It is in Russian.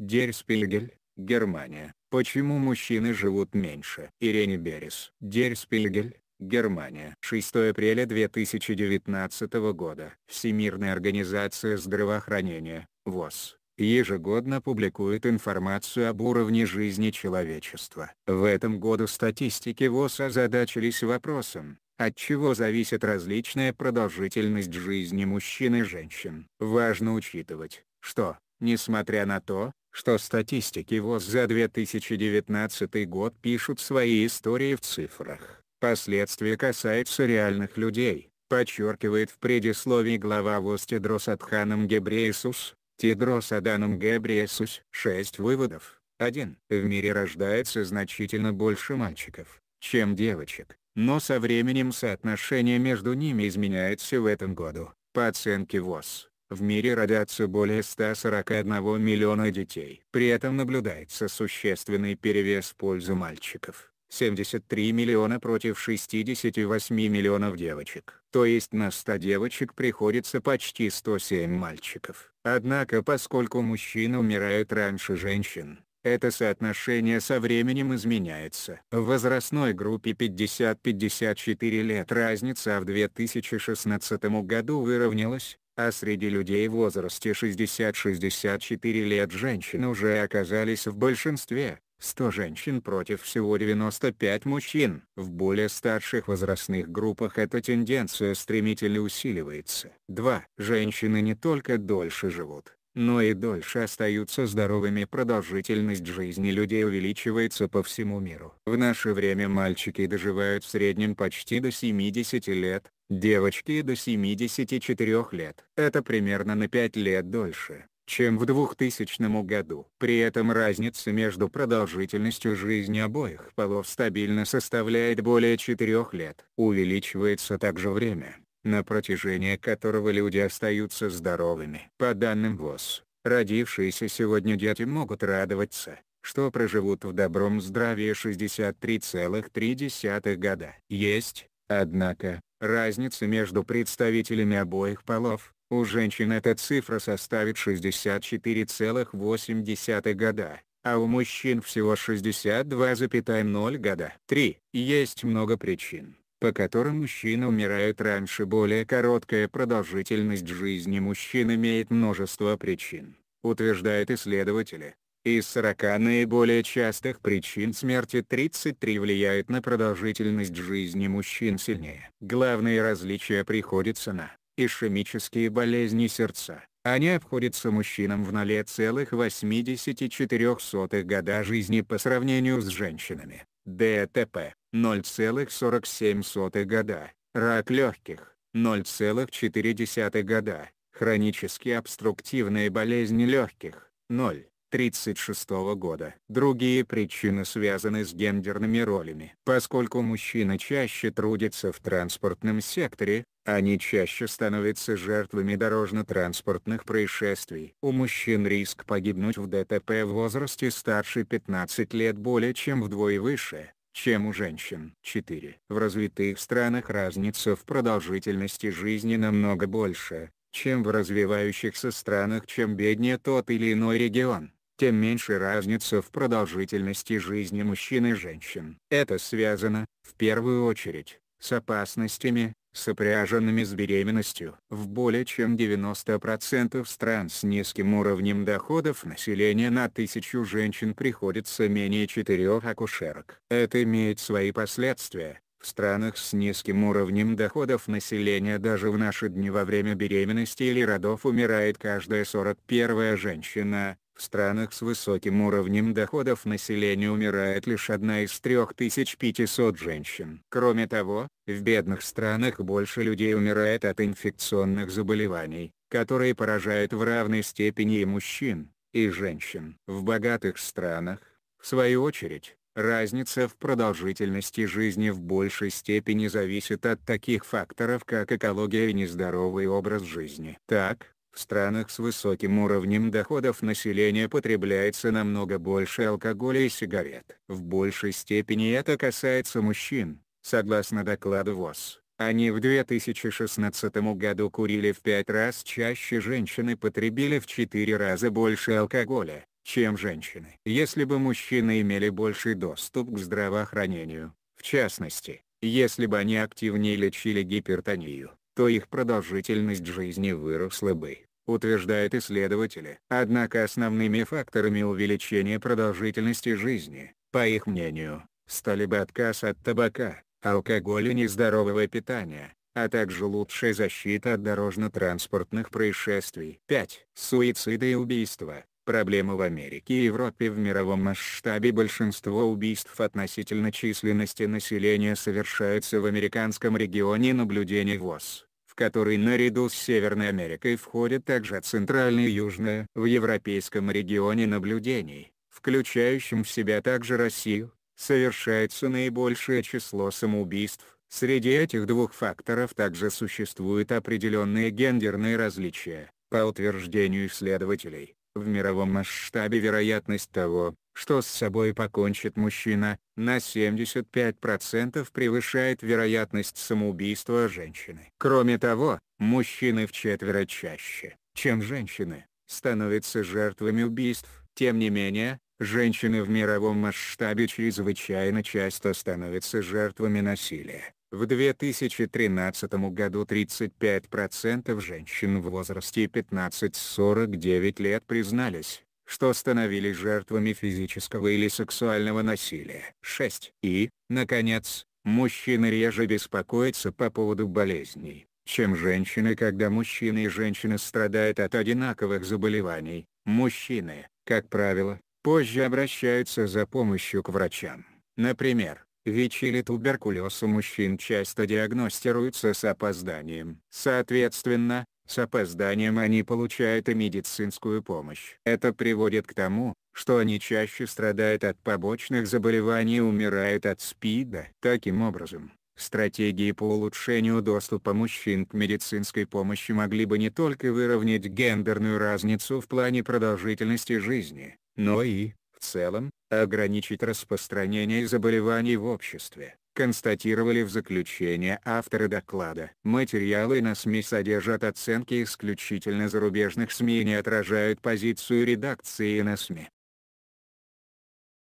Дерспильгель, Германия. Почему мужчины живут меньше? Ирине Берес. Дерспильгель, Германия. 6 апреля 2019 года. Всемирная организация здравоохранения, ВОЗ, ежегодно публикует информацию об уровне жизни человечества. В этом году статистики ВОЗ озадачились вопросом, от чего зависит различная продолжительность жизни мужчин и женщин. Важно учитывать, что, несмотря на то, что статистики ВОЗ за 2019 год пишут свои истории в цифрах. Последствия касаются реальных людей, подчеркивает в предисловии глава ВОЗ Тедрос Адханом Гебреесус, Тедрос Аданом Гебреесус. Шесть выводов. 1. В мире рождается значительно больше мальчиков, чем девочек, но со временем соотношение между ними изменяется в этом году, по оценке ВОЗ. В мире родятся более 141 миллиона детей. При этом наблюдается существенный перевес в пользу мальчиков. 73 миллиона против 68 миллионов девочек. То есть на 100 девочек приходится почти 107 мальчиков. Однако поскольку мужчины умирают раньше женщин, это соотношение со временем изменяется. В возрастной группе 50-54 лет разница в 2016 году выровнялась, а среди людей в возрасте 60-64 лет женщины уже оказались в большинстве. 100 женщин против всего 95 мужчин. В более старших возрастных группах эта тенденция стремительно усиливается. 2. Женщины не только дольше живут, но и дольше остаются здоровыми продолжительность жизни людей увеличивается по всему миру. В наше время мальчики доживают в среднем почти до 70 лет, Девочки до 74 лет. Это примерно на 5 лет дольше, чем в 2000 году. При этом разница между продолжительностью жизни обоих полов стабильно составляет более 4 лет. Увеличивается также время, на протяжении которого люди остаются здоровыми. По данным ВОЗ, родившиеся сегодня дети могут радоваться, что проживут в добром здравии 63,3 года. Есть Однако, разница между представителями обоих полов, у женщин эта цифра составит 64,8 года, а у мужчин всего 62,0 года. 3. Есть много причин, по которым мужчины умирают раньше более короткая продолжительность жизни мужчин имеет множество причин, утверждают исследователи, из 40 наиболее частых причин смерти 33 влияет на продолжительность жизни мужчин сильнее. Главные различия приходятся на ишемические болезни сердца. Они обходятся мужчинам в 0,84 года жизни по сравнению с женщинами. ДТП – 0,47 года, рак легких – 0,4 года, хронические обструктивные болезни легких – 0. 1936 года. Другие причины связаны с гендерными ролями. Поскольку мужчины чаще трудятся в транспортном секторе, они чаще становятся жертвами дорожно-транспортных происшествий. У мужчин риск погибнуть в ДТП в возрасте старше 15 лет более чем вдвое выше, чем у женщин. 4. В развитых странах разница в продолжительности жизни намного больше, чем в развивающихся странах чем беднее тот или иной регион тем меньше разница в продолжительности жизни мужчин и женщин. Это связано, в первую очередь, с опасностями, сопряженными с беременностью. В более чем 90% стран с низким уровнем доходов населения на тысячу женщин приходится менее 4 акушерок. Это имеет свои последствия. В странах с низким уровнем доходов населения даже в наши дни во время беременности или родов умирает каждая 41 женщина, в странах с высоким уровнем доходов населения умирает лишь одна из 3500 женщин. Кроме того, в бедных странах больше людей умирает от инфекционных заболеваний, которые поражают в равной степени и мужчин, и женщин. В богатых странах, в свою очередь, Разница в продолжительности жизни в большей степени зависит от таких факторов как экология и нездоровый образ жизни. Так, в странах с высоким уровнем доходов населения потребляется намного больше алкоголя и сигарет. В большей степени это касается мужчин. Согласно докладу ВОЗ, они в 2016 году курили в 5 раз чаще женщины потребили в 4 раза больше алкоголя, чем женщины. Если бы мужчины имели больший доступ к здравоохранению, в частности, если бы они активнее лечили гипертонию, то их продолжительность жизни выросла бы, утверждают исследователи. Однако основными факторами увеличения продолжительности жизни, по их мнению, стали бы отказ от табака, алкоголя и нездорового питания, а также лучшая защита от дорожно-транспортных происшествий. 5. Суициды и убийства. Проблема в Америке и Европе в мировом масштабе большинство убийств относительно численности населения совершаются в американском регионе наблюдений ВОЗ, в который наряду с Северной Америкой входят также Центральная и Южная. В европейском регионе наблюдений, включающем в себя также Россию, совершается наибольшее число самоубийств. Среди этих двух факторов также существуют определенные гендерные различия, по утверждению исследователей. В мировом масштабе вероятность того, что с собой покончит мужчина, на 75% превышает вероятность самоубийства женщины. Кроме того, мужчины в четверо чаще, чем женщины, становятся жертвами убийств. Тем не менее, женщины в мировом масштабе чрезвычайно часто становятся жертвами насилия. В 2013 году 35% женщин в возрасте 15-49 лет признались, что становились жертвами физического или сексуального насилия. 6. И, наконец, мужчины реже беспокоятся по поводу болезней, чем женщины когда мужчины и женщины страдают от одинаковых заболеваний. Мужчины, как правило, позже обращаются за помощью к врачам. Например, ВИЧ или туберкулез у мужчин часто диагностируются с опозданием. Соответственно, с опозданием они получают и медицинскую помощь. Это приводит к тому, что они чаще страдают от побочных заболеваний и умирают от СПИДа. Таким образом, Стратегии по улучшению доступа мужчин к медицинской помощи могли бы не только выровнять гендерную разницу в плане продолжительности жизни, но и, в целом, ограничить распространение заболеваний в обществе, констатировали в заключение авторы доклада. Материалы на СМИ содержат оценки исключительно зарубежных СМИ и не отражают позицию редакции на СМИ.